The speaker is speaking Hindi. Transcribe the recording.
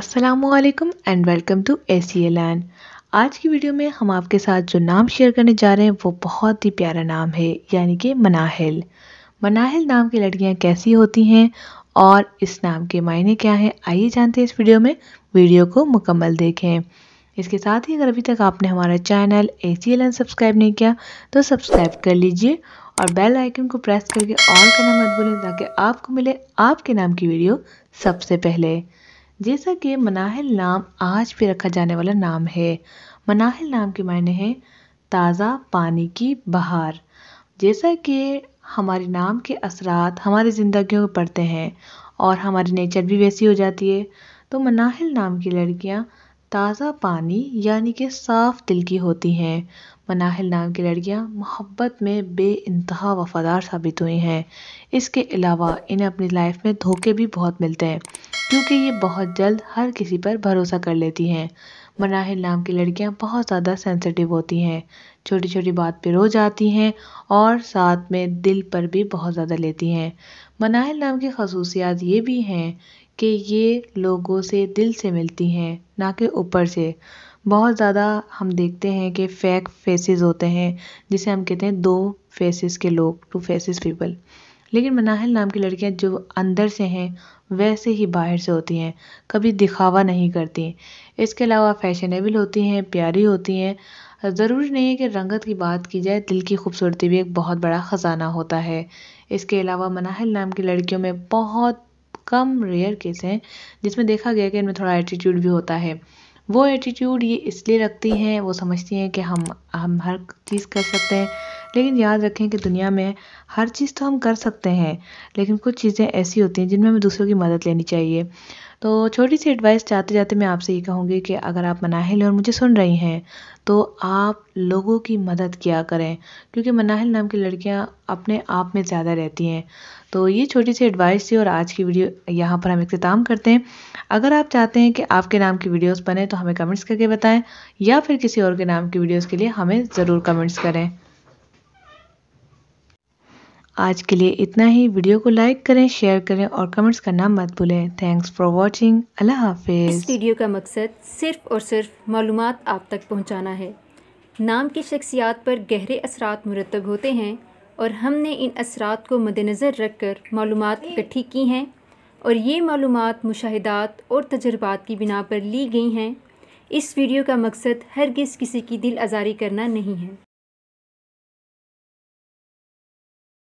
Aslam and welcome to A C N आज की वीडियो में हम आपके साथ जो नाम शेयर करने जा रहे हैं वो बहुत ही प्यारा नाम है यानी कि मनाहल मनाहल नाम की लड़कियां कैसी होती हैं और इस नाम के मायने क्या हैं आइए जानते हैं इस वीडियो में वीडियो को मुकम्मल देखें इसके साथ ही अगर अभी तक आपने हमारा channel A C L N subscribe नहीं किया तो सब्सक्राइब कर लीजिए और बेल आइकन को प्रेस करके ऑल करना मत भूलें ताकि आपको मिले आपके नाम की वीडियो सबसे पहले जैसा कि मनाहिल नाम आज भी रखा जाने वाला नाम है मनाहिल नाम के मायने हैं ताज़ा पानी की बहार जैसा कि हमारे नाम के असरात हमारी ज़िंदगियों में पड़ते हैं और हमारी नेचर भी वैसी हो जाती है तो मनाहिल नाम की लड़कियाँ ताज़ा पानी यानी कि साफ़ दिल की होती हैं मनाहिल नाम की लड़कियाँ मोहब्बत में बे इंतहा वफ़ादार साबित हुई हैं इसके अलावा इन्हें अपनी लाइफ में धोखे भी बहुत मिलते हैं क्योंकि ये बहुत जल्द हर किसी पर भरोसा कर लेती हैं मनाहिल नाम की लड़कियां बहुत ज़्यादा सेंसिटिव होती हैं छोटी छोटी बात पे रो जाती हैं और साथ में दिल पर भी बहुत ज़्यादा लेती हैं मनाहिल नाम की खसूसियात ये भी हैं कि ये लोगों से दिल से मिलती हैं ना कि ऊपर से बहुत ज़्यादा हम देखते हैं कि फेक फेसेस होते हैं जिसे हम कहते हैं दो फेसेस के लोग टू फेसेस पीपल लेकिन मनाहल नाम की लड़कियां जो अंदर से हैं वैसे ही बाहर से होती हैं कभी दिखावा नहीं करती इसके अलावा फैशनेबल होती हैं प्यारी होती हैं ज़रूरी नहीं है कि रंगत की बात की जाए दिल की खूबसूरती भी एक बहुत बड़ा ख़जाना होता है इसके अलावा मनाहल नाम की लड़कियों में बहुत कम रेयर केस हैं जिसमें देखा गया कि इनमें थोड़ा एटीट्यूड भी होता है वो एटीट्यूड ये इसलिए रखती हैं वो समझती हैं कि हम हम हर चीज़ कर सकते हैं लेकिन याद रखें कि दुनिया में हर चीज़ तो हम कर सकते हैं लेकिन कुछ चीज़ें ऐसी होती हैं जिनमें हमें दूसरों की मदद लेनी चाहिए तो छोटी सी एडवाइस चाहते जाते मैं आपसे ये कहूँगी कि अगर आप मनाहिल और मुझे सुन रही हैं तो आप लोगों की मदद किया करें क्योंकि मनाहिल नाम की लड़कियाँ अपने आप में ज़्यादा रहती हैं तो ये छोटी सी एडवाइस थी और आज की वीडियो यहाँ पर हम इख्ताम करते हैं अगर आप चाहते हैं कि आपके नाम की वीडियोस बने तो हमें कमेंट्स करके बताएं या फिर किसी और के नाम की वीडियोस के लिए हमें ज़रूर कमेंट्स करें आज के लिए इतना ही वीडियो को लाइक करें शेयर करें और कमेंट्स करना मत भूलें थैंक्स फॉर वॉचिंग अल्लाह हाफिज़ इस वीडियो का मकसद सिर्फ और सिर्फ मालूम आप तक पहुँचाना है नाम की शख्सियात पर गहरे असरात मुरतब होते हैं और हमने इन असरात को मद्नज़र रख कर मालूम इकट्ठी की हैं और ये मालूम मुशाहदात और तजर्बात की बिना पर ली गई हैं इस वीडियो का मकसद हरगिज़ किसी की दिल आज़ारी करना नहीं है